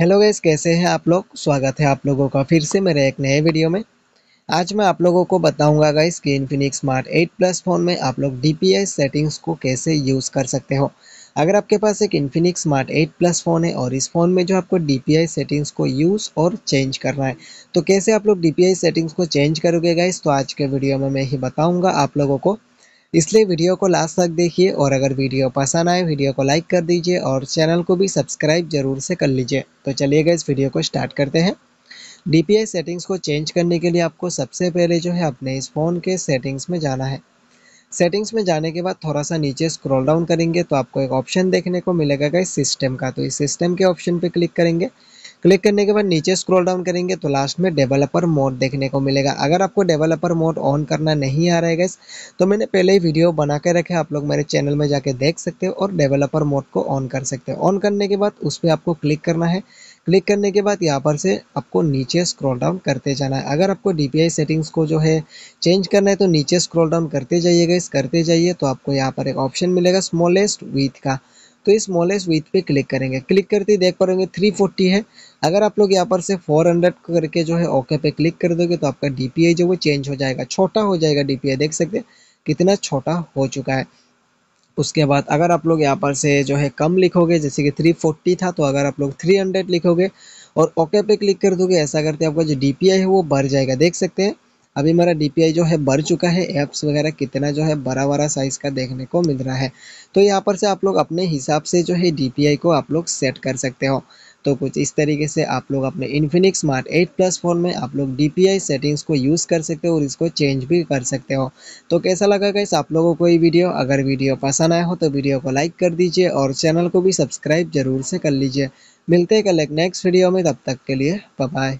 hello guys कैसे हैं आप लोग स्वागत है आप लोगों का फिर से मेरे एक नए वीडियो में आज मैं आप लोगों को बताऊंगा गाइस कि इन्फिनिक्स स्मार्ट 8 प्लस फ़ोन में आप लोग डी सेटिंग्स को कैसे यूज़ कर सकते हो अगर आपके पास एक इन्फिनिक्स स्मार्ट 8 प्लस फ़ोन है और इस फ़ोन में जो आपको डी सेटिंग्स को यूज़ और चेंज करना है तो कैसे आप लोग डी सेटिंग्स को चेंज करोगे गाइस तो आज के वीडियो में मैं ही बताऊँगा आप लोगों को इसलिए वीडियो को लास्ट तक देखिए और अगर वीडियो पसंद आए वीडियो को लाइक कर दीजिए और चैनल को भी सब्सक्राइब जरूर से कर लीजिए तो चलिएगा इस वीडियो को स्टार्ट करते हैं डी सेटिंग्स को चेंज करने के लिए आपको सबसे पहले जो है अपने इस फ़ोन के सेटिंग्स में जाना है सेटिंग्स में जाने के बाद थोड़ा सा नीचे स्क्रॉल डाउन करेंगे तो आपको एक ऑप्शन देखने को मिलेगा इस सिस्टम का तो इस सिस्टम के ऑप्शन पर क्लिक करेंगे क्लिक करने के बाद नीचे स्क्रॉल डाउन करेंगे तो लास्ट में डेवलपर मोड देखने को मिलेगा अगर आपको डेवलपर मोड ऑन करना नहीं आ रहा है गैस तो मैंने पहले ही वीडियो बना के रखे आप लोग मेरे चैनल में जाके देख सकते हो और डेवलपर मोड को ऑन कर सकते हो ऑन करने के बाद उस पर आपको क्लिक करना है क्लिक करने के बाद यहाँ पर से आपको नीचे स्क्रॉल डाउन करते जाना है अगर आपको डी सेटिंग्स को जो है चेंज करना है तो नीचे स्क्रॉल डाउन करते जाइए गैस करते जाइए तो आपको यहाँ पर एक ऑप्शन मिलेगा स्मॉलेस्ट विथ का तो इस स्मॉलेस्ट विथ पे क्लिक करेंगे क्लिक करते ही देख थ्री 340 है अगर आप लोग यहाँ पर से 400 करके जो है ओके पे क्लिक कर दोगे तो आपका डी जो वो चेंज हो जाएगा छोटा हो जाएगा डी देख सकते हैं कितना छोटा हो चुका है उसके बाद अगर आप लोग यहाँ पर से जो है कम लिखोगे जैसे कि 340 था तो अगर आप लोग 300 लिखोगे और ओके पे क्लिक कर दोगे ऐसा करते आपका जो डी है वो बढ़ जाएगा देख सकते हैं अभी मेरा डी जो है बढ़ चुका है एप्स वगैरह कितना जो है बड़ा बड़ा साइज़ का देखने को मिल रहा है तो यहाँ पर से आप लोग अपने हिसाब से जो है डी को आप लोग सेट कर सकते हो तो कुछ इस तरीके से आप लोग अपने इन्फिनिक स्मार्ट 8 प्लस फोन में आप लोग डी सेटिंग्स को यूज़ कर सकते हो और इसको चेंज भी कर सकते हो तो कैसा लगा गैस आप लोगों को ये वीडियो अगर वीडियो पसंद आया हो तो वीडियो को लाइक कर दीजिए और चैनल को भी सब्सक्राइब जरूर से कर लीजिए मिलते हैं कल एक नेक्स्ट वीडियो में तब तक के लिए बाय